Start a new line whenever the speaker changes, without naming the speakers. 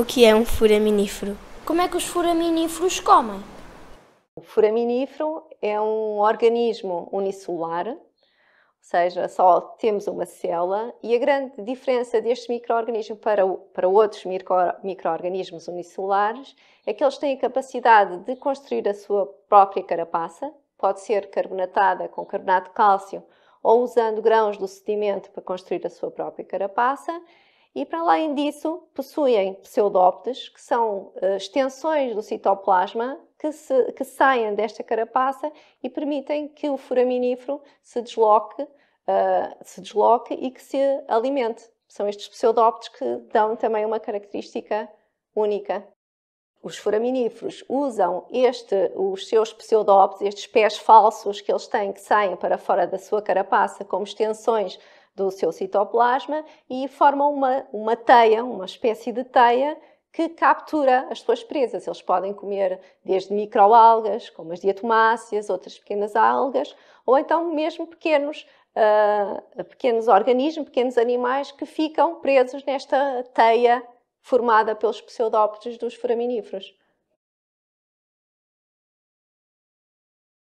O que é um furaminífero? Como é que os furaminíferos comem? O furaminífero é um organismo unicelular, ou seja, só temos uma célula, e a grande diferença deste microorganismo para, para outros microorganismos unicelulares é que eles têm a capacidade de construir a sua própria carapaça, pode ser carbonatada com carbonato de cálcio ou usando grãos do sedimento para construir a sua própria carapaça e para além disso, possuem pseudóptes, que são uh, extensões do citoplasma que, se, que saem desta carapaça e permitem que o foraminífero se desloque, uh, se desloque e que se alimente. São estes pseudóptes que dão também uma característica única. Os foraminíferos usam este, os seus pseudóptes, estes pés falsos que eles têm que saem para fora da sua carapaça, como extensões do seu citoplasma e formam uma, uma teia, uma espécie de teia que captura as suas presas. Eles podem comer desde microalgas, como as diatomáceas, outras pequenas algas, ou então mesmo pequenos, uh, pequenos organismos, pequenos animais que ficam presos nesta teia formada pelos pseudópodes dos foraminíferos.